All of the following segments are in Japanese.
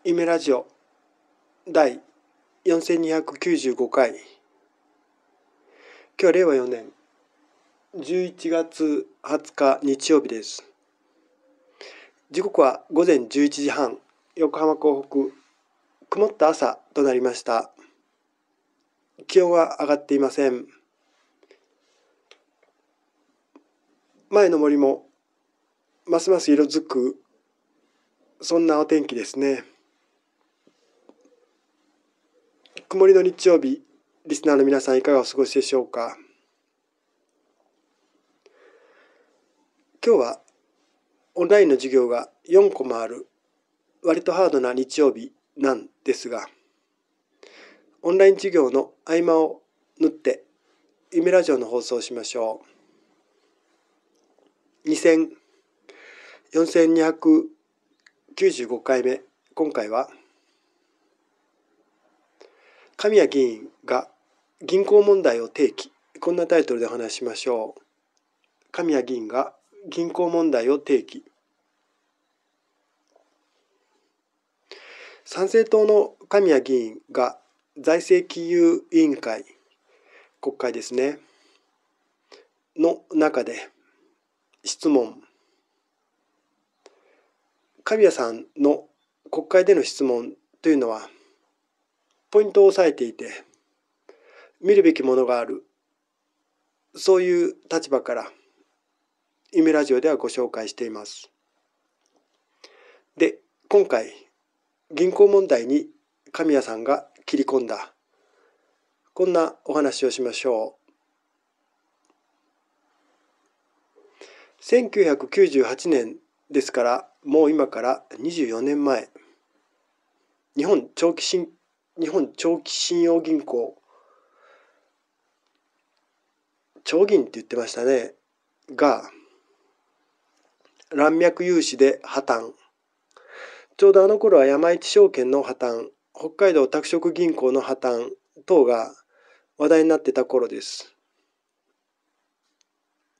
「夢ラジオ第4295回今日は令和4年11月20日日曜日です時刻は午前11時半横浜港北曇った朝となりました気温は上がっていません前の森もますます色づくそんなお天気ですね。曇りの日曜日、リスナーの皆さんいかがお過ごしでしょうか。今日はオンラインの授業が4個もある割とハードな日曜日なんですが、オンライン授業の合間を縫って夢ラジオの放送をしましょう。2000 4295回目今回は「神谷議員が銀行問題を提起こんなタイトルでお話しましょう神谷議員が銀行問題を提起参政党の神谷議員が財政金融委員会国会ですねの中で質問神谷さんの国会での質問というのはポイントを押さえていて見るべきものがあるそういう立場からイメラジオではご紹介しています。で今回銀行問題に神谷さんが切り込んだこんなお話をしましょう。1998年ですからもう今から24年前日本長期日本長期信用銀行長銀って言ってましたねが乱脈融資で破綻ちょうどあの頃は山一証券の破綻北海道拓殖銀行の破綻等が話題になってた頃です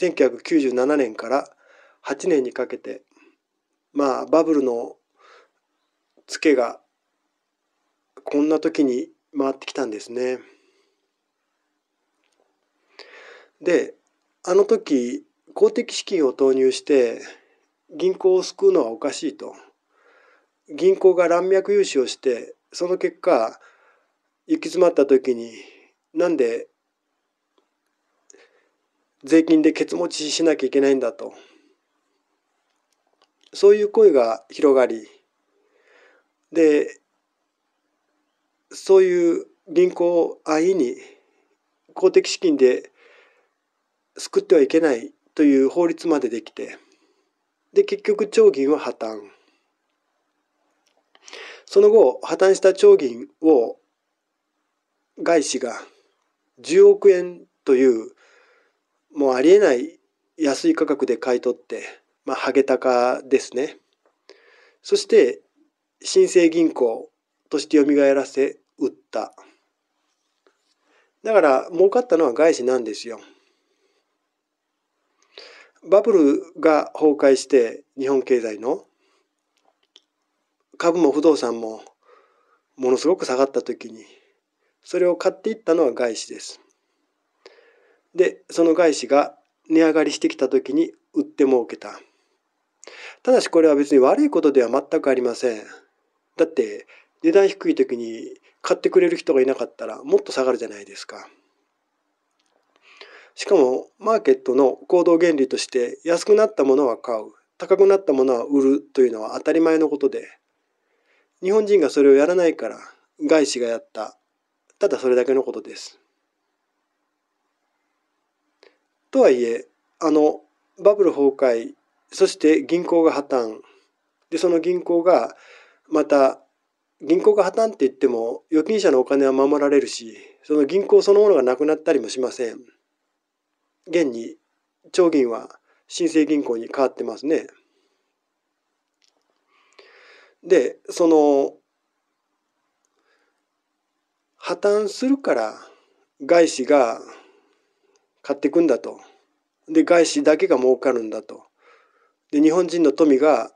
1997年から8年にかけてまあバブルのツケがこんな時に回ってきたんですね。であの時公的資金を投入して銀行を救うのはおかしいと銀行が乱脈融資をしてその結果行き詰まった時になんで税金でケツ持ちしなきゃいけないんだとそういう声が広がりでそういう銀行を安易に公的資金で救ってはいけないという法律までできてで結局長銀は破綻その後破綻した長銀を外資が10億円というもうありえない安い価格で買い取ってまあハゲタカですねそして新生銀行として蘇らせ売った。だから儲かったのは外資なんですよ。バブルが崩壊して日本経済の株も不動産もものすごく下がった時にそれを買っていったのは外資です。でその外資が値上がりしてきた時に売って儲けた。ただしこれは別に悪いことでは全くありません。だって値段低い時に買ってくれる人がいなかったらもっと下がるじゃないですか。しかもマーケットの行動原理として安くなったものは買う高くなったものは売るというのは当たり前のことで日本人がそれをやらないから外資がやったただそれだけのことです。とはいえあのバブル崩壊そして銀行が破綻でその銀行がまた銀行が破綻って言っても預金者のお金は守られるしその銀行そのものがなくなったりもしません現に長銀は新生銀行に変わってますねでその破綻するから外資が買っていくんだとで外資だけが儲かるんだとで日本人の富が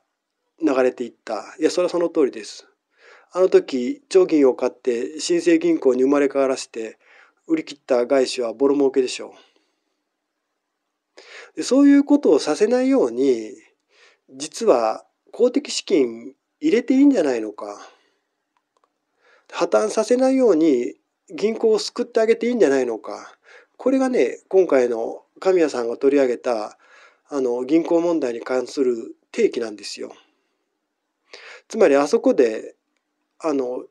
流れていったいやそれはその通りですあの時長銀を買って新生銀行に生まれ変わらせて売り切った外資はボロ儲けでしょう。でそういうことをさせないように実は公的資金入れていいんじゃないのか破綻させないように銀行を救ってあげていいんじゃないのかこれがね今回の神谷さんが取り上げたあの銀行問題に関する提起なんですよ。つまりあそこであの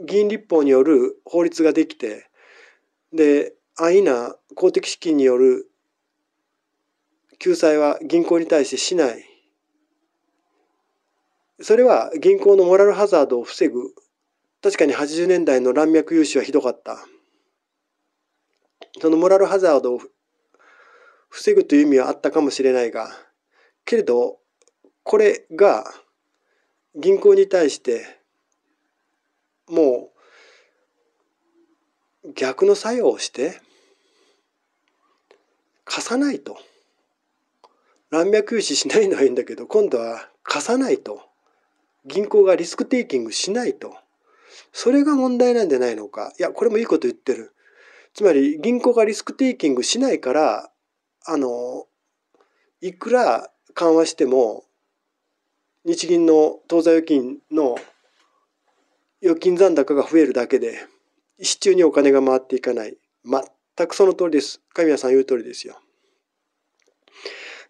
議員立法による法律ができてで安易な公的資金による救済は銀行に対してしないそれは銀行のモラルハザードを防ぐ確かに80年代の乱脈融資はひどかったそのモラルハザードを防ぐという意味はあったかもしれないがけれどこれが銀行に対してもう逆の作用をして貸さないと乱脈融資しないのはいいんだけど今度は貸さないと銀行がリスクテイキングしないとそれが問題なんじゃないのかいやこれもいいこと言ってるつまり銀行がリスクテイキングしないからあのいくら緩和しても日銀の当座預金の預金残高が増えるだけで、市中にお金が回っていかない。全くその通りです。神谷さん言う通りですよ。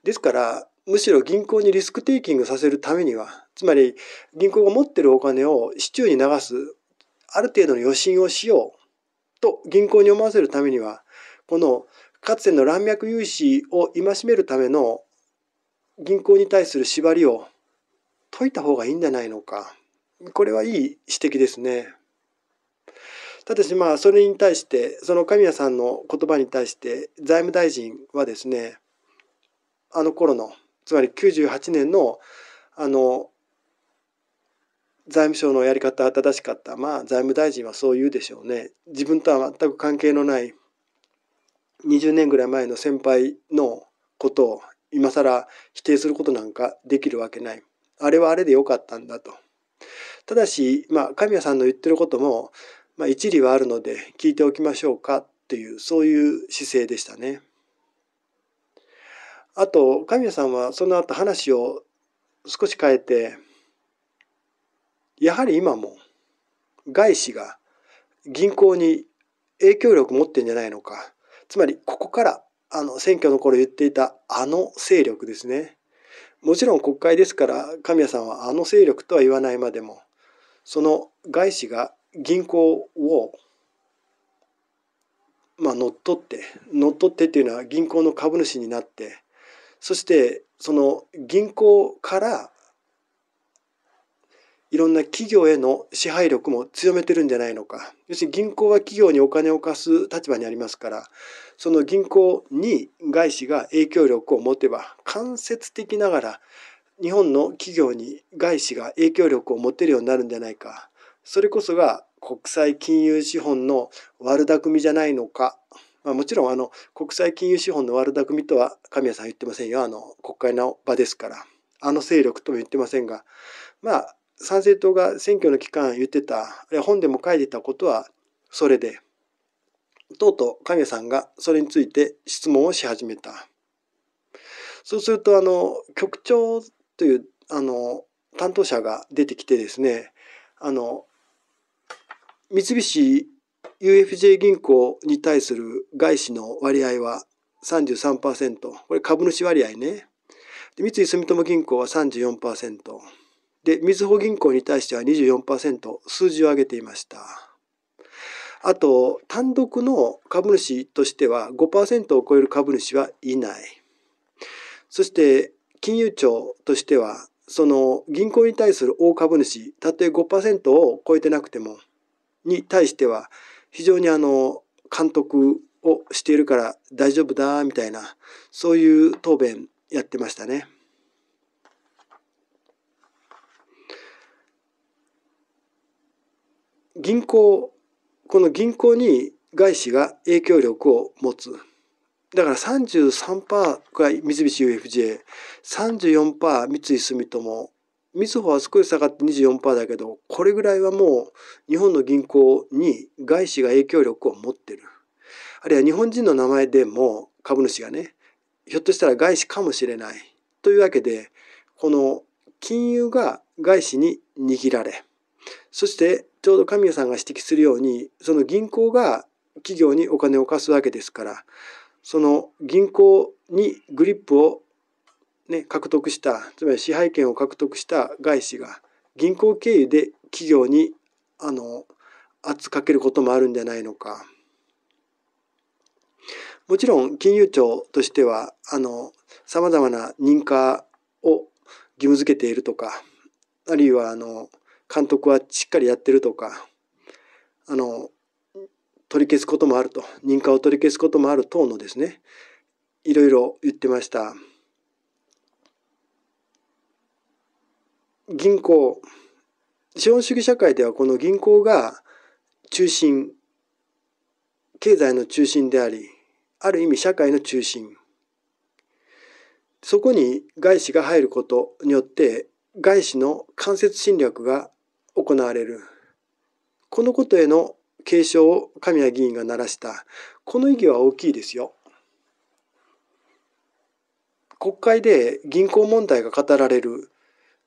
ですから、むしろ銀行にリスクテイキングさせるためには、つまり銀行が持ってるお金を市中に流す、ある程度の余震をしようと銀行に思わせるためには、このかつての乱脈融資を戒めるための銀行に対する縛りを解いた方がいいんじゃないのか。これはいい指摘ですね。ただしまあそれに対してその神谷さんの言葉に対して財務大臣はですねあの頃のつまり98年のあの財務省のやり方は正しかったまあ財務大臣はそう言うでしょうね自分とは全く関係のない20年ぐらい前の先輩のことを今更否定することなんかできるわけないあれはあれでよかったんだと。ただし、まあ、神谷さんの言ってることも、まあ、一理はあるので聞いておきましょうかっていうそういう姿勢でしたね。あと神谷さんはその後話を少し変えてやはり今も外資が銀行に影響力持ってんじゃないのかつまりここからあの選挙の頃言っていたあの勢力ですねもちろん国会ですから神谷さんはあの勢力とは言わないまでもその外資が銀行をまあ乗っ取って乗っ取ってっていうのは銀行の株主になってそしてその銀行からいろんな企業への支配力も強めてるんじゃないのか要するに銀行は企業にお金を貸す立場にありますからその銀行に外資が影響力を持てば間接的ながら日本の企業に外資が影響力を持てるようになるんじゃないかそれこそが国際金融資本の悪巧みじゃないのか、まあ、もちろんあの国際金融資本の悪巧みとは神谷さん言ってませんよあの国会の場ですからあの勢力とも言ってませんがまあ参政党が選挙の期間言ってた本でも書いてたことはそれでとうとう神谷さんがそれについて質問をし始めた。そうするとあの局長というあの担当者が出てきてですねあの三菱 UFJ 銀行に対する外資の割合は33%これ株主割合ね三井住友銀行は34%でみずほ銀行に対しては24%数字を上げていましたあと単独の株主としては5%を超える株主はいないそして金融庁としては、その銀行に対する大株主、たとえ5%を超えてなくても、に対しては、非常にあの、監督をしているから大丈夫だ、みたいな、そういう答弁やってましたね。銀行、この銀行に外資が影響力を持つ。だから33%が三菱 UFJ、34%三井住友、みずほは少し下がって24%だけど、これぐらいはもう日本の銀行に外資が影響力を持ってる。あるいは日本人の名前でも株主がね、ひょっとしたら外資かもしれない。というわけで、この金融が外資に握られ、そしてちょうど神谷さんが指摘するように、その銀行が企業にお金を貸すわけですから、その銀行にグリップを、ね、獲得したつまり支配権を獲得した外資が銀行経由で企業にあの圧かけることもあるんじゃないのか。もちろん金融庁としてはさまざまな認可を義務付けているとかあるいはあの監督はしっかりやってるとかあの取り消すこともあると、認可を取り消すこともある等のですね、いろいろ言ってました。銀行、資本主義社会ではこの銀行が中心、経済の中心であり、ある意味社会の中心。そこに外資が入ることによって外資の間接侵略が行われる。このことへの警鐘を神谷議員が鳴らしたこの意義は大きいですよ。国会で銀行問題が語られる、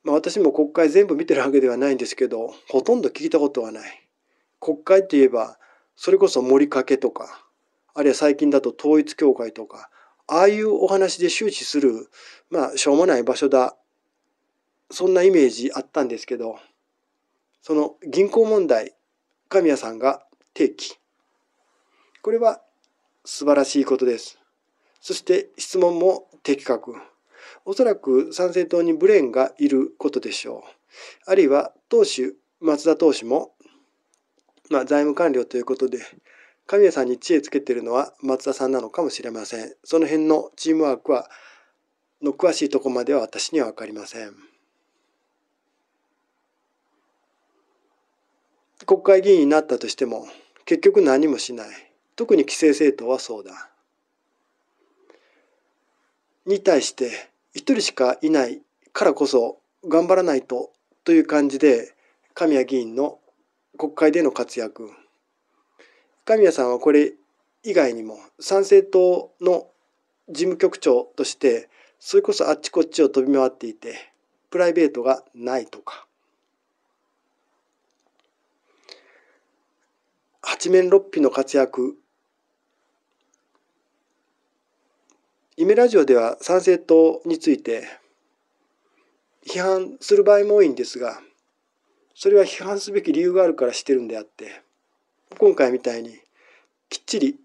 まあ、私も国会全部見てるわけではないんですけどほとんど聞いたことはない国会って言えばそれこそ森かけとかあるいは最近だと統一教会とかああいうお話で周知するまあしょうもない場所だそんなイメージあったんですけどその銀行問題神谷さんが定期。これは素晴らしいことです。そして質問も的確。おそらく参政党にブレーンがいることでしょう。あるいは党首、松田党首も、まあ、財務官僚ということで、神谷さんに知恵つけてるのは松田さんなのかもしれません。その辺のチームワークは、の詳しいとこまでは私には分かりません。国会議員になったとしても結局何もしない特に規制政党はそうだに対して一人しかいないからこそ頑張らないとという感じで神谷議員の国会での活躍神谷さんはこれ以外にも参政党の事務局長としてそれこそあっちこっちを飛び回っていてプライベートがないとか八面六臂の活躍イメラジオでは参政党について批判する場合も多いんですがそれは批判すべき理由があるからしてるんであって今回みたいにきっちり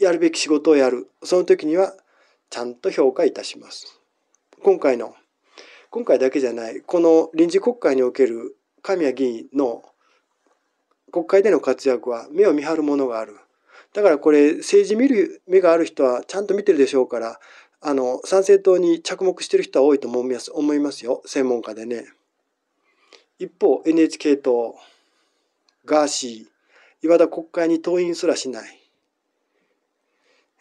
やるべき仕事をやるその時にはちゃんと評価いたします今回の今回だけじゃないこの臨時国会における神谷議員の国会での活躍は目を見張るものがある。だからこれ政治見る目がある人はちゃんと見てるでしょうからあの参政党に着目してる人は多いと思います思いますよ専門家でね。一方 NHK 党ガーシーいまだ国会に登院すらしない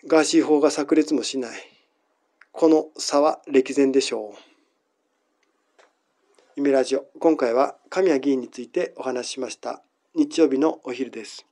ガーシー法が炸裂もしないこの差は歴然でしょう。夢ラジオ今回は神谷議員についてお話ししました。日曜日のお昼です。